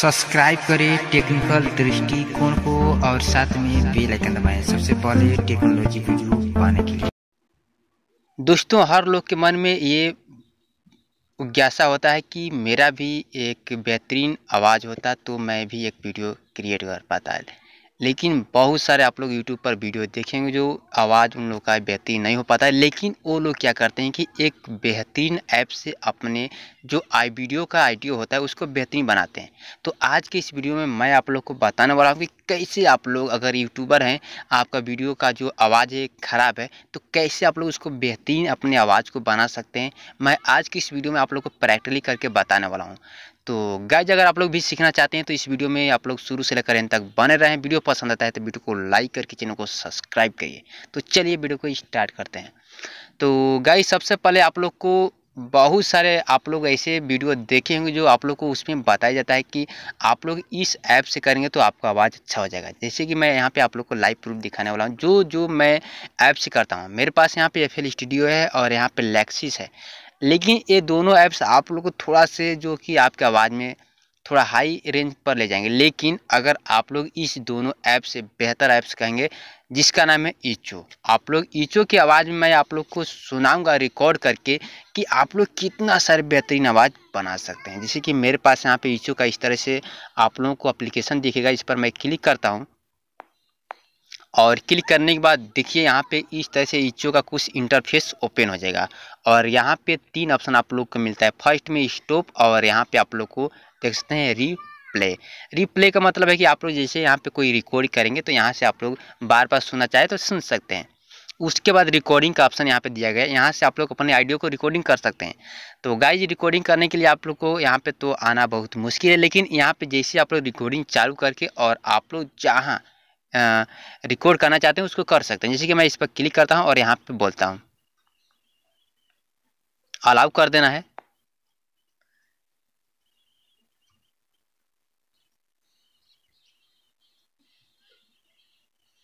subscribe करें technical दृष्टिकोण को और साथ में बेल आइकन दबाएं सबसे पहले टेक्नोलॉजी वीडियो पाने के लिए दोस्तों हर लोग के मन में ये जिज्ञासा होता है कि मेरा भी एक बेहतरीन आवाज़ होता तो मैं भी एक वीडियो क्रिएट कर पाता है लेकिन बहुत सारे आप लोग यूट्यूब पर वीडियो देखेंगे जो आवाज़ उन लोग का बेहतरीन नहीं हो पाता है लेकिन वो लोग क्या करते हैं कि एक बेहतरीन ऐप से अपने जो आई वीडियो का आइडियो होता है उसको बेहतरीन बनाते हैं तो आज के इस वीडियो में मैं आप लोग को बताने वाला हूँ कि कैसे आप लोग अगर यूट्यूबर हैं आपका वीडियो का जो आवाज़ है ख़राब है तो कैसे आप लोग उसको बेहतरीन अपने आवाज़ को बना सकते हैं मैं आज की इस वीडियो में आप लोग को प्रैक्टिकली करके बताने वाला हूँ तो गाइज अगर आप लोग भी सीखना चाहते हैं तो इस वीडियो में आप लोग शुरू से लेकर इन तक बने रहें वीडियो पसंद आता है तो वीडियो को लाइक करके चैनल को सब्सक्राइब करिए तो चलिए वीडियो को स्टार्ट करते हैं तो गाय सबसे पहले आप लोग को बहुत सारे आप लोग ऐसे वीडियो देखे होंगे जो आप लोग को उसमें बताया जाता है कि आप लोग इस ऐप से करेंगे तो आपका आवाज़ अच्छा हो जाएगा जैसे कि मैं यहाँ पे आप लोग को लाइव प्रूफ दिखाने वाला हूँ जो जो मैं ऐप से करता हूँ मेरे पास यहाँ पे एफ स्टूडियो है और यहाँ पे लैक्सिस है लेकिन ये दोनों ऐप्स आप लोग को थोड़ा से जो कि आपके आवाज़ में थोड़ा हाई रेंज पर ले जाएंगे लेकिन अगर आप लोग इस दोनों ऐप से बेहतर ऐप्स कहेंगे जिसका नाम है ईचो आप लोग ईचो की आवाज़ में मैं आप लोग को सुनाऊंगा रिकॉर्ड करके कि आप लोग कितना सारे बेहतरीन आवाज़ बना सकते हैं जैसे कि मेरे पास यहाँ पे ईचो का इस तरह से आप लोगों को अप्लीकेशन दिखेगा इस पर मैं क्लिक करता हूँ और क्लिक करने के बाद देखिए यहाँ पे इस तरह से ईचो का कुछ इंटरफेस ओपन हो जाएगा और यहाँ पे तीन ऑप्शन आप लोग को मिलता है फर्स्ट में स्टॉप और यहाँ पे आप लोग को देख सकते हैं रीप्ले रीप्ले का मतलब है कि आप लोग जैसे यहाँ पे कोई रिकॉर्ड करेंगे तो यहाँ से आप लोग बार बार सुनना चाहे तो सुन सकते हैं उसके बाद रिकॉर्डिंग का ऑप्शन यहाँ पे दिया गया है यहाँ से आप लोग अपने आइडियो को रिकॉर्डिंग कर सकते हैं तो गाइज रिकॉर्डिंग करने के लिए आप लोग को यहाँ पे तो आना बहुत मुश्किल है लेकिन यहाँ पे जैसे आप लोग रिकॉर्डिंग चालू करके और आप लोग जहाँ रिकॉर्ड करना चाहते हैं उसको कर सकते हैं जैसे कि मैं इस पर क्लिक करता हूँ और यहाँ पर बोलता हूँ अलाउ कर देना है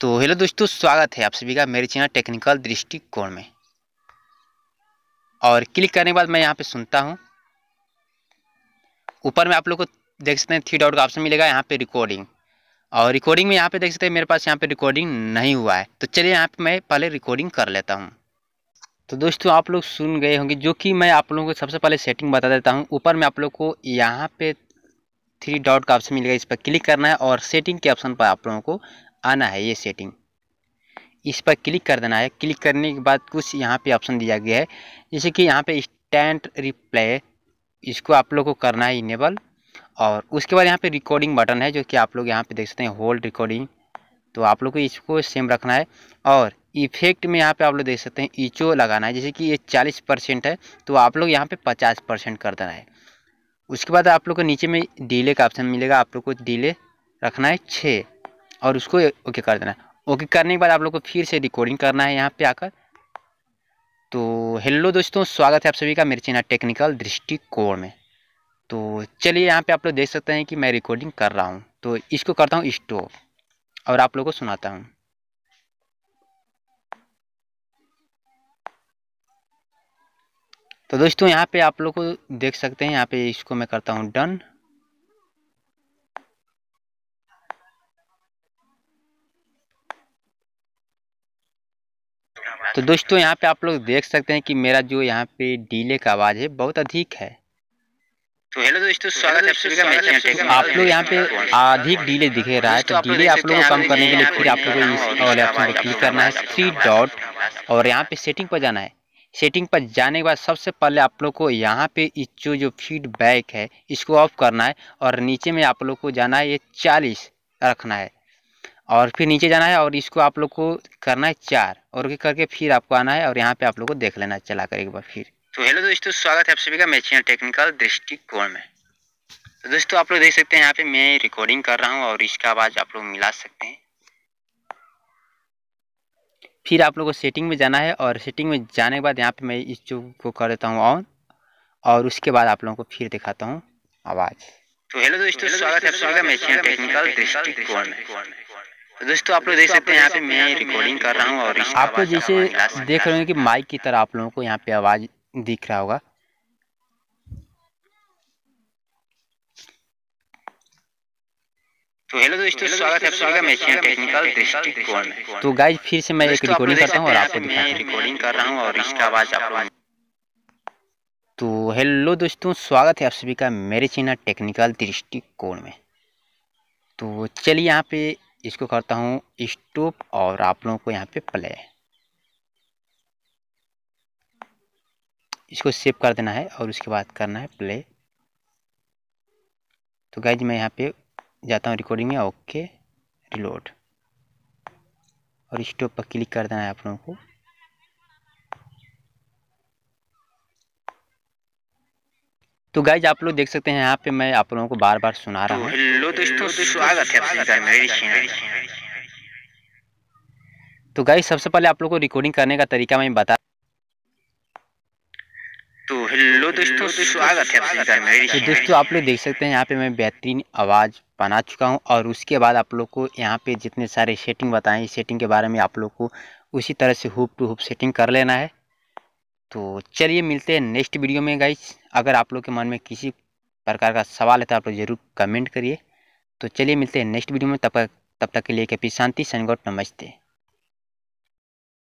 तो हेलो दोस्तों स्वागत है आप सभी का मेरे चैनल टेक्निकल दृष्टिकोण में और क्लिक करने के बाद मैं यहाँ पे सुनता हूँ ऊपर में आप लोग को देख सकते हैं थ्री डॉट का ऑप्शन मिलेगा यहाँ पे रिकॉर्डिंग और रिकॉर्डिंग में यहाँ पे देख सकते हैं मेरे पास यहाँ पे रिकॉर्डिंग नहीं हुआ है तो चलिए यहाँ पे मैं पहले रिकॉर्डिंग कर लेता हूँ तो दोस्तों आप लोग सुन गए होंगे जो कि मैं आप लोगों को सबसे पहले सेटिंग बता देता हूँ ऊपर में आप लोग को यहाँ पे थ्री डॉट का ऑप्शन मिलेगा इस पर क्लिक करना है और सेटिंग के ऑप्शन पर आप लोगों को आना है ये सेटिंग इस पर क्लिक कर देना है क्लिक करने के बाद कुछ यहाँ पे ऑप्शन दिया गया है जैसे कि यहाँ पे स्टैंड रिप्ले इसको आप लोग को करना है इनेबल और उसके बाद यहाँ पे रिकॉर्डिंग बटन है जो कि आप लोग यहाँ पे देख सकते हैं होल्ड रिकॉर्डिंग तो आप लोग को इसको सेम रखना है और इफेक्ट में यहाँ पे आप लोग देख सकते हैं ईचो लगाना है जैसे कि ये चालीस परसेंट है तो आप लोग यहाँ पे पचास परसेंट कर देना है उसके बाद आप लोग को नीचे में डीले का ऑप्शन मिलेगा आप लोग को डीले रखना है छः और उसको ओके कर देना है ओके करने के बाद आप लोग को फिर से रिकॉर्डिंग करना है यहाँ पर आकर तो हेलो दोस्तों स्वागत है आप सभी का मेरे चैनल टेक्निकल दृष्टिकोण में तो चलिए यहाँ पे आप लोग देख सकते हैं कि मैं रिकॉर्डिंग कर रहा हूँ तो इसको करता हूँ स्टॉप और आप लोग को सुनाता हूँ तो दोस्तों यहाँ पे आप लोग को देख सकते हैं यहाँ पे इसको मैं करता हूँ डन तो दोस्तों यहाँ पे आप लोग देख सकते हैं कि मेरा जो यहाँ पे डीले का आवाज़ है बहुत अधिक है तो हेलो दोस्तों तो स्वागत है आप लोग यहाँ पे अधिक डीले दिखे रहा है तो डीले आप लोगों को कम करने के लिए फिर आप लोगों को को क्लिक करना है थ्री डॉट और यहाँ पे सेटिंग पर जाना है सेटिंग पर जाने के बाद सबसे पहले आप लोग को यहाँ पे इच्छो जो फीडबैक है इसको ऑफ करना है और नीचे में आप लोग को जाना है ये चालीस रखना है और फिर नीचे जाना है और इसको आप लोग को करना है चार और ये करके फिर आपको आना है और यहाँ पे आप लोग को देख लेना है चला कर एक बार फिर तो हेलो दोस्तों स्वागत है आप सभी का मेचिया टेक्निकल दृष्टिकोण में तो दोस्तों आप लोग देख सकते हैं यहाँ पे मैं रिकॉर्डिंग कर रहा हूँ और इसका आवाज़ आप लोग मिला सकते हैं फिर आप लोगों को सेटिंग में जाना है और सेटिंग में जाने के बाद यहाँ पे मैं इस चूब को कर देता हूँ ऑन और उसके बाद आप लोगों को फिर दिखाता हूँ आवाज़ तो हेलो दोस्तों तो स्वागत है आप सभी का टेक्निकल दृष्टिकोण में तो दोस्तों आप लोग देख सकते हैं यहाँ पे मैं रिकॉर्डिंग कर रहा हूँ और आप लोग जैसे देख रहे हैं कि माइक की तरह आप लोगों को यहाँ पे आवाज़ दिख रहा होगा तो हेलो दोस्तों तो स्वागत है आप मेशिया टेक्निकल दृष्टिकोण में तो गाइस फिर से मैं एक तो रिकॉर्डिंग करता हूँ और आपको मैं रिकॉर्डिंग कर रहा हूँ और इसका आवाज़ आप तो हेलो दोस्तों स्वागत है आप सभी का मेरे चैनल टेक्निकल दृष्टिकोण में तो चलिए यहाँ पे इसको करता हूँ स्टॉप और आप लोगों को यहाँ पे प्ले इसको सेव कर देना है और उसके बाद करना है प्ले तो गाइज मैं यहाँ पे जाता हूँ रिकॉर्डिंग में ओके रिलोड और स्टॉप पर क्लिक कर देना है आप लोगों को तो गाइज आप लोग देख सकते हैं यहाँ पे मैं आप लोगों को बार बार सुना रहा हूँ तो गाइज तो सबसे पहले आप लोगों को रिकॉर्डिंग करने का तरीका मैं बता तो हेलो दोस्तों स्वागत है तो दोस्तों आप लोग देख सकते हैं यहाँ पे मैं बेहतरीन आवाज़ बना चुका हूँ और उसके बाद आप लोग को यहाँ पे जितने सारे सेटिंग बताएं सेटिंग के बारे में आप लोग को उसी तरह से हुप टू हुप सेटिंग कर लेना है तो चलिए मिलते हैं नेक्स्ट वीडियो में गाइस अगर आप लोग के मन में किसी प्रकार का सवाल है तो आप लोग ज़रूर कमेंट करिए तो चलिए मिलते हैं नेक्स्ट वीडियो में तब तक तब तक के लिए के शांति सनगोट नमस्ते